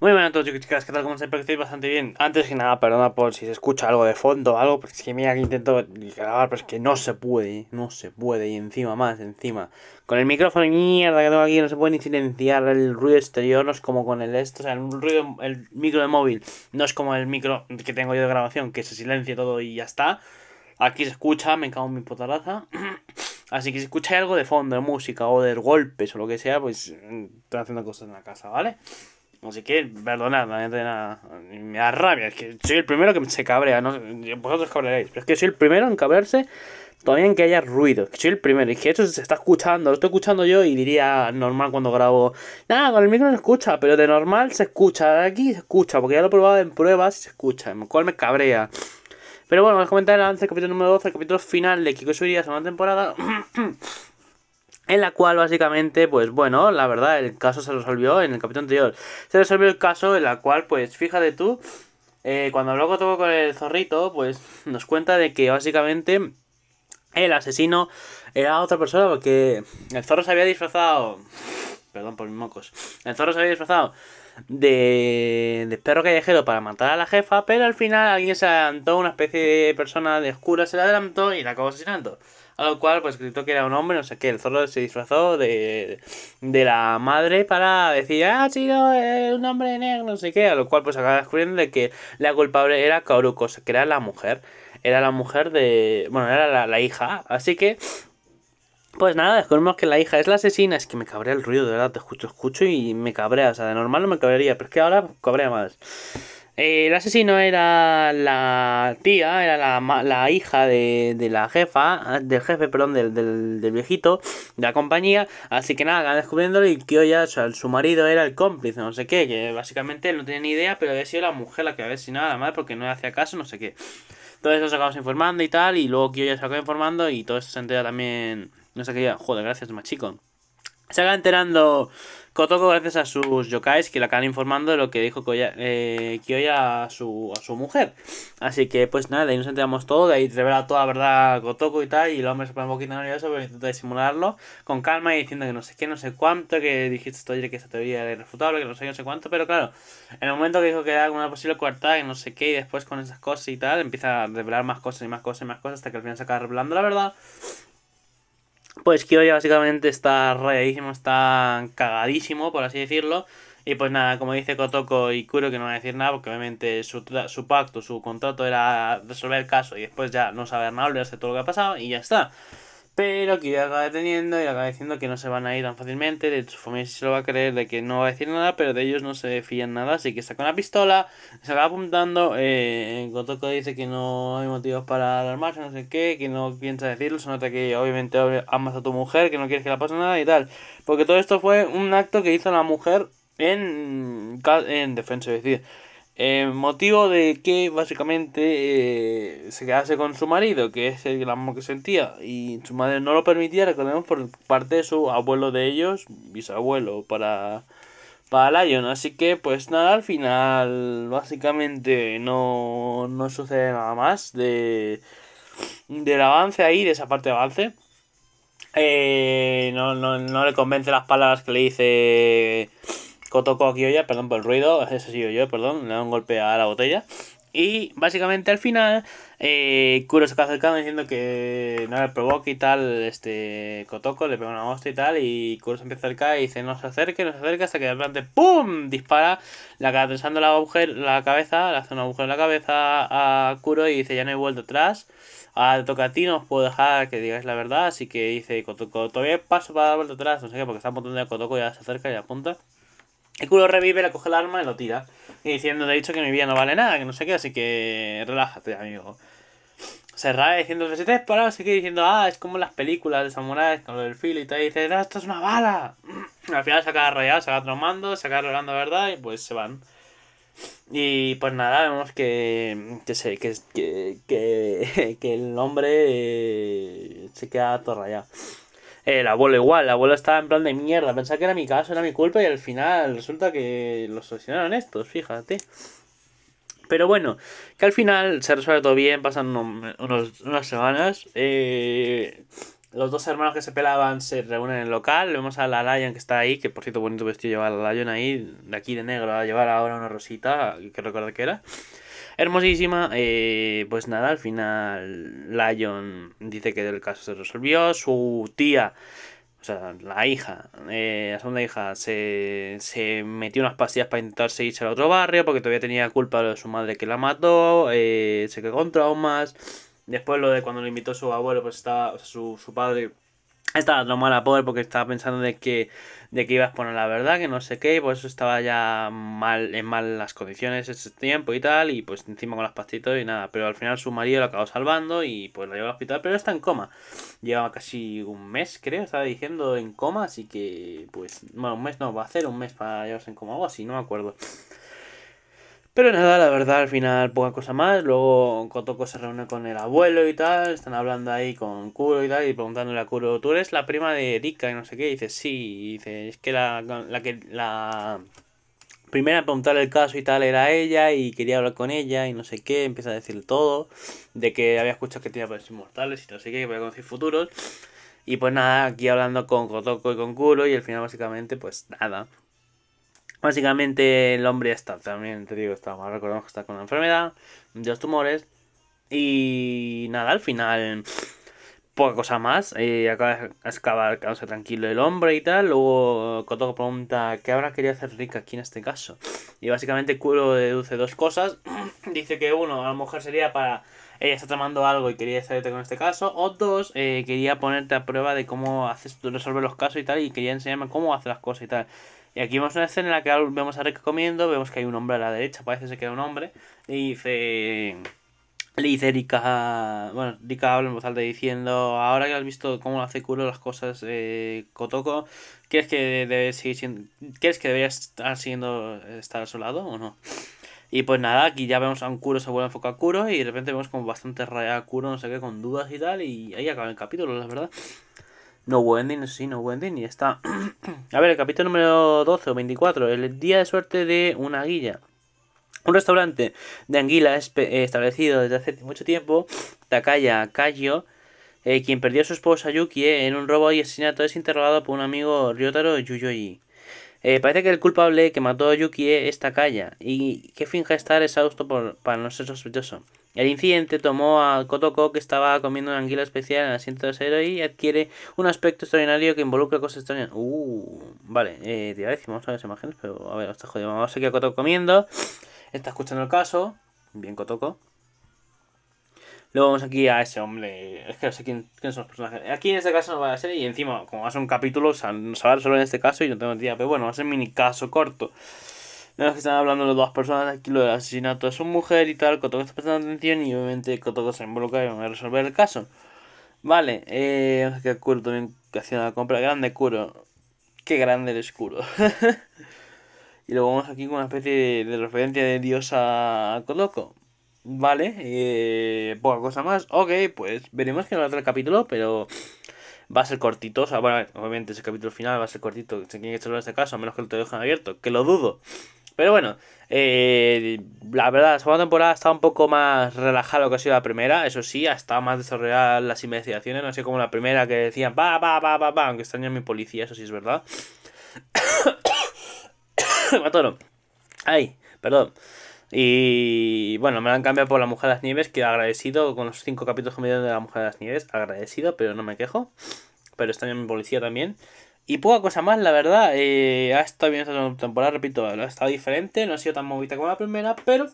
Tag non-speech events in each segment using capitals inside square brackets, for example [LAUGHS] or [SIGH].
Muy buenas todos chicos chicas, ¿qué tal? Como se que bastante bien Antes que nada, perdona por si se escucha algo de fondo o algo Porque es que mira que intento grabar, pero es que no se puede No se puede, y encima más, encima Con el micrófono de mierda que tengo aquí No se puede ni silenciar el ruido exterior No es como con el esto, o sea, el ruido El micro de móvil, no es como el micro Que tengo yo de grabación, que se silencia todo Y ya está, aquí se escucha Me cago en mi potaraza [CLEARS THROAT] Así que si escucháis algo de fondo, de música o de golpes o lo que sea, pues mm, estoy haciendo cosas en la casa, ¿vale? Así que, perdonad, nada, me da rabia, es que soy el primero que se cabrea, ¿no? vosotros cabrearéis, pero es que soy el primero en cabrearse todavía en que haya ruido, que soy el primero, y que esto se está escuchando, lo estoy escuchando yo y diría normal cuando grabo, nada, con el mismo no se escucha, pero de normal se escucha, aquí se escucha, porque ya lo he probado en pruebas y se escucha, en lo cual me cabrea. Pero bueno, me a comentar antes el capítulo número 12, el capítulo final de Kiko Suiría, segunda temporada. [CLEARS THROAT] en la cual básicamente, pues bueno, la verdad, el caso se resolvió en el capítulo anterior. Se resolvió el caso en la cual, pues fíjate tú, eh, cuando luego tocó con el zorrito, pues nos cuenta de que básicamente el asesino era otra persona porque el zorro se había disfrazado. Perdón por mis mocos. El zorro se había disfrazado de, de perro callejero para matar a la jefa, pero al final alguien se adelantó, una especie de persona de oscura se la adelantó y la acabó asesinando. A lo cual, pues gritó que era un hombre, no sé qué. El zorro se disfrazó de, de la madre para decir, ah, chido, es un hombre negro, no sé qué. A lo cual, pues acaba descubriendo de que la culpable era Kaoruko, que era la mujer. Era la mujer de. Bueno, era la, la hija. Así que pues nada, descubrimos que la hija es la asesina. Es que me cabrea el ruido, de verdad, te escucho, escucho y me cabrea. O sea, de normal no me cabrearía, pero es que ahora cabrea más. Eh, el asesino era la tía, era la, la hija de, la jefa, ah, del jefe, perdón, del, del, viejito, de la compañía. Así que nada, acaban descubriéndolo y que ya, o sea, su marido era el cómplice, no sé qué, que básicamente él no tenía ni idea, pero había sido la mujer la que había asesinado a la madre porque no le hacía caso, no sé qué. Todo eso se acabamos informando y tal, y luego que ya se acaba informando y todo eso se entera también no sé qué ya. Joder, gracias, machico. Se acaba enterando Kotoko gracias a sus yokais que le acaban informando de lo que dijo eh, Kiyoya a su, a su mujer. Así que pues nada, de ahí nos enteramos todo, de ahí revela toda la verdad Kotoko y tal, y el hombre se pone un poquito nervioso, pero intenta disimularlo con calma y diciendo que no sé qué, no sé cuánto, que dijiste ayer que esa teoría era irrefutable, que no sé qué, no sé cuánto, pero claro, en el momento que dijo que era una posible coartada y no sé qué, y después con esas cosas y tal, empieza a revelar más cosas y más cosas y más cosas hasta que al final se acaba revelando la verdad pues ya básicamente está rayadísimo, está cagadísimo, por así decirlo. Y pues nada, como dice Kotoko y Kuro que no va a decir nada, porque obviamente su, su pacto, su contrato era resolver el caso y después ya no saber nada, olvidarse todo lo que ha pasado y ya está. Pero que acaba deteniendo y acaba diciendo que no se van a ir tan fácilmente. De su familia se lo va a creer, de que no va a decir nada, pero de ellos no se fían nada. Así que saca la pistola, se va apuntando. Eh, que dice que no hay motivos para alarmarse, no sé qué, que no piensa decirlo. Se nota que obviamente amas a tu mujer, que no quieres que le pase nada y tal. Porque todo esto fue un acto que hizo la mujer en, en defensa, es decir eh, motivo de que básicamente eh, se quedase con su marido, que es el amor que sentía, y su madre no lo permitía, recordemos, por parte de su abuelo de ellos, bisabuelo, para, para Lion. Así que, pues nada, al final, básicamente no, sucede nada más de, del avance ahí, de esa parte de avance. Eh, no, no, no le convence las palabras que le dice Kotoko ya perdón por el ruido, ese sí sido yo, perdón, le da un golpe a la botella. Y básicamente al final, eh, Kuro se acercando diciendo que no le provoque y tal, este Kotoko le pega una hostia y tal, y Kuro se empieza a acercar y dice no se acerque, no se acerque, hasta que de repente ¡pum! dispara, le acaba tensando la, la cabeza, le hace un agujero en la cabeza a Kuro y dice ya no he vuelto atrás. Ahora toca a ti, no os puedo dejar que digáis la verdad, así que dice Kotoko, todavía paso para dar vuelta atrás, no sé qué, porque está apuntando a Kotoko, ya se acerca y apunta. El culo revive, le coge el arma y lo tira. Y diciendo, de dicho que mi vida no vale nada, que no sé qué, así que relájate, amigo. Se rae diciendo, si te disparas, sigue diciendo, ah, es como las películas de samuráis con lo del filo y tal. Y dice, no, ah, esto es una bala. [CLEARS THROAT] al final se acaba rayado, se acaba tromando, se acaba rogando verdad y pues se van. Y pues nada, vemos que, que, sé, que, que, que, [LAUGHS] el hombre eh, se queda todo rayado. El abuelo igual, el abuelo estaba en plan de mierda, pensaba que era mi caso, era mi culpa y al final resulta que los solucionaron estos, fíjate. Pero bueno, que al final se resuelve todo bien, pasan unas semanas. Eh, los dos hermanos que se pelaban se reúnen en el local. Vemos a la Lion que está ahí, que por cierto bonito vestido lleva a la Lion ahí, de aquí de negro, a llevar ahora una rosita, que recuerdo que era. Hermosísima, eh, pues nada, al final Lion dice que el caso se resolvió, su tía o sea, la hija, eh, la segunda hija, se, se metió unas pastillas para intentarse irse al otro barrio porque todavía tenía culpa de su madre que la mató, eh, se quedó con más Después lo de cuando le invitó su abuelo, pues estaba, o sea, su, su padre estaba a pobre porque estaba pensando de que, de que iba a exponer la verdad, que no sé qué, y por eso estaba ya mal, en malas condiciones ese tiempo y tal, y pues encima con las pastitos y nada. Pero al final su marido lo acabó salvando y pues la llevó al hospital, pero está en coma. Llevaba casi un mes, creo, estaba diciendo en coma, así que pues, bueno, un mes no, va a hacer un mes para llevarse en coma o así, no me acuerdo. Pero nada, la verdad, al final poca cosa más. Luego Kotoko se reúne con el abuelo y tal. Están hablando ahí con Kuro y tal. Y preguntándole a Kuro, ¿tú eres la prima de Erika? Y no sé qué. Y dice, sí. Y dice, es que la, la que la primera a preguntarle el caso y tal era ella. Y quería hablar con ella y no sé qué. Empieza a decir todo. De que había escuchado que tenía poderes inmortales y no sé qué. Que podía conocer futuros. Y pues nada, aquí hablando con Kotoko y con Kuro. Y al final, básicamente, pues nada. Básicamente el hombre está, también te digo, está mal, recordamos que está con una enfermedad, de los tumores. Y nada, al final, poca cosa más. Eh, acaba excavar o tranquilo el hombre y tal. Luego Kotoko pregunta, ¿qué habrá querido hacer Rick aquí en este caso? Y básicamente Kuro deduce dos cosas. [CLEARS THROAT] Dice que uno, a lo mejor sería para ella está tramando algo y quería salirte con este caso. O dos, eh, quería ponerte a prueba de cómo haces resolver los casos y tal. Y quería enseñarme cómo hacer las cosas y tal. Y aquí vemos una escena en la que vemos a Rick comiendo, vemos que hay un hombre a la derecha, parece que que queda un hombre, y dice... Le dice Rika, bueno, Rika habla en voz alta diciendo, ahora que has visto cómo hace Kuro las cosas eh, Kotoko, ¿crees que, debes seguir siendo, que deberías estar, siguiendo, estar a su lado o no? Y pues nada, aquí ya vemos a un Kuro, se vuelve a enfocar a Kuro y de repente vemos como bastante raya a Kuro, no sé qué, con dudas y tal, y ahí acaba el capítulo, la verdad. No buen sí, No y está. [CLEARS THROAT] a ver, el capítulo número 12 o 24, el día de suerte de una guilla. Un restaurante de anguila eh, establecido desde hace mucho tiempo, Takaya Kayo, eh, quien perdió a su esposa Yuki eh, en un robo y asesinato, es interrogado por un amigo Ryotaro Yuyoji. parece que el culpable que mató a Yuki es Takaya y que finja estar exhausto por, para no ser sospechoso. El incidente tomó a Kotoko, que estaba comiendo una anguila especial en el asiento héroe, y adquiere un aspecto extraordinario que involucra cosas extrañas. Uh, vale, eh, te iba a vamos a ver las imágenes, pero a ver, está jodido. Vamos seguir a Kotoko comiendo. Está escuchando el caso. Bien, Kotoko. Luego vamos aquí a ese hombre. Es que no sé quién, son los personajes. Aquí en este caso no va a ser. Y encima, como va a ser un capítulo, no se va a resolver en este caso y no tengo idea. Pero bueno, va a ser mini caso corto que están hablando las dos personas aquí, lo del asesinato de su mujer y tal, Kotoko está prestando atención y obviamente Kotoko se involucra y van a resolver el caso. Vale, eh, que Kuro también hacer la compra, grande Kuro, qué grande el escuro [LAUGHS] y luego vamos aquí con una especie de, referencia de diosa a Kotoko. Vale, eh, poca cosa más. Ok, pues veremos que en el otro capítulo, pero va a ser cortito. O sea, obviamente ese capítulo final va a ser cortito. Se tiene que echarlo este caso, a menos que lo dejen abierto, que lo dudo. Pero bueno, eh, la verdad, la segunda temporada está un poco más relajada que ha sido la primera. Eso sí, ha estado más desarrolladas las investigaciones. No sé como la primera que decían, va, va, va, va, va, aunque extraño a mi policía, eso sí es verdad. [COUGHS] Matoro. Ay, perdón. Y bueno, me la han cambiado por La Mujer de las Nieves, que agradecido con los cinco capítulos que me dieron de La Mujer de las Nieves. Agradecido, pero no me quejo. Pero extraño a mi policía también. Y poca cosa más, la verdad. Eh, ha estado bien esta temporada, repito, ha estado diferente, no ha sido tan movida como la primera, pero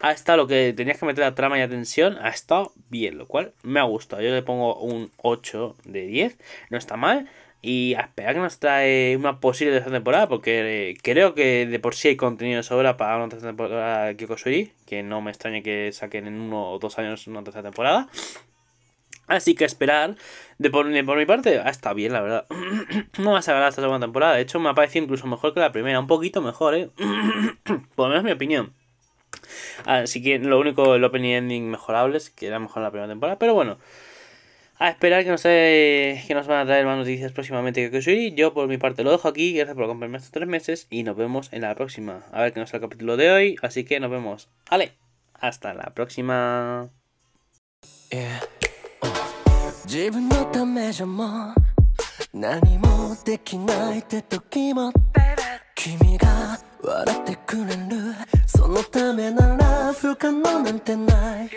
ha estado lo que tenías que meter a trama y atención, ha estado bien, lo cual me ha gustado. Yo le pongo un 8 de 10, no está mal. Y a esperar que nos trae una posible tercera temporada, porque eh, creo que de por sí hay contenido sobra para una tercera temporada de que no me extraña que saquen en uno o dos años una tercera temporada. Así que esperar. De por, mi parte, ah, está bien, la verdad. [CLEARS THROAT] no va a hasta esta segunda temporada. De hecho, me ha parecido incluso mejor que la primera. Un poquito mejor, ¿eh? [CLEARS THROAT] por lo menos mi opinión. Así que lo único, el opening ending mejorable es que era mejor la primera temporada. Pero bueno, a esperar que nos, sé que nos van a traer más noticias próximamente que soy Yo por mi parte lo dejo aquí. Gracias por acompañarme estos tres meses. Y nos vemos en la próxima. A ver qué nos es el capítulo de hoy. Así que nos vemos. vale hasta la próxima. Eh. 自分のためじゃもう何もできないって時も君が笑ってくれるそのためなら不可能なんてない